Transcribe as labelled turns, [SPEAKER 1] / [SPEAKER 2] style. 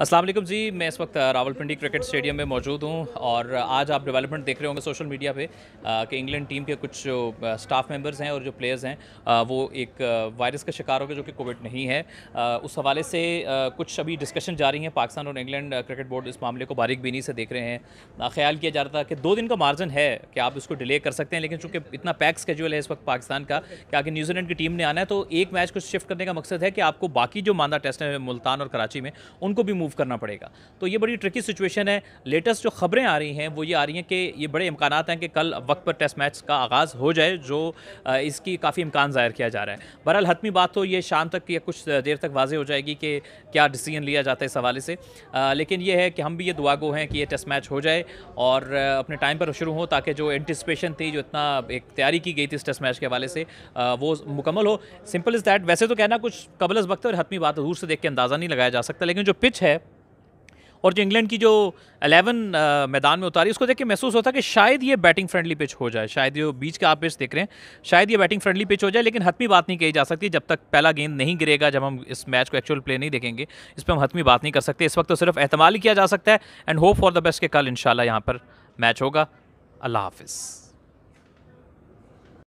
[SPEAKER 1] असलम जी मैं इस वक्त रावलपिंडी क्रिकेट स्टेडियम में मौजूद हूँ और आज आप डेवलपमेंट देख रहे होंगे सोशल मीडिया पे कि इंग्लैंड टीम के कुछ स्टाफ मेंबर्स हैं और जो प्लेयर्स हैं वो एक वायरस का शिकार हो गए जो कि कोविड नहीं है उस हवाले से कुछ अभी डिस्कशन जारी है पाकिस्तान और इंग्लैंड क्रिकेट बोर्ड इस मामले को बारीक बीनी से देख रहे हैं ख्याल किया जा रहा था कि दो दिन का मार्जन है कि आप इसको डिले कर सकते हैं लेकिन चूँकि इतना पैक स्केजूल है इस वक्त पाकिस्तान का कि आगे न्यूजीलैंड की टीम ने आना है तो एक मैच को शिफ्ट करने का मकसद है कि आपको बाकी जो मानदा टेस्ट हैं मुल्तान और कराची में उनको भी मूव करना पड़ेगा तो ये बड़ी ट्रिकी सिचुएशन है लेटेस्ट जो खबरें आ रही हैं वो ये आ रही हैं कि ये बड़े इम्कान हैं कि कल वक्त पर टेस्ट मैच का आगाज़ हो जाए जो इसकी काफ़ी इम्कान ज़ाहिर किया जा रहा है बहरहाल हतमी बात तो ये शाम तक या कुछ देर तक वाजे हो जाएगी कि क्या डिसीजन लिया जाता है इस हवाले से लेकिन ये है कि हम भी ये दुआगो हैं कि ये टेस्ट मैच हो जाए और अपने टाइम पर शुरू हो ताकि जो एंटिसपेशन थी जो इतना एक तैयारी की गई थी इस टेस्ट मैच के हवाले से वो मुकम्मल हो सिंपल इज़ दैट वैसे तो कहना कुछ कबल वक्त और हतमी बात दूर से देख के अंदाज़ा नहीं लगाया जा सकता लेकिन जो पिच है और जो इंग्लैंड की जो अलेवन मैदान में उतारी उसको देख के महसूस होता कि शायद ये बैटिंग फ्रेंडली पिच हो जाए शायद जो बीच का आप पिच देख रहे हैं शायद ये बैटिंग फ्रेंडली पिच हो जाए लेकिन हतमी बात नहीं कही जा सकती जब तक पहला गेंद नहीं गिरेगा जब हम इस मैच को एक्चुअल प्ले नहीं देखेंगे इस पर हम हतमी बात नहीं कर सकते इस वक्त तो सिर्फ अहतमाल ही किया जा सकता है and hope for the best के कल इन यहाँ पर मैच होगा अल्लाह हाफिज़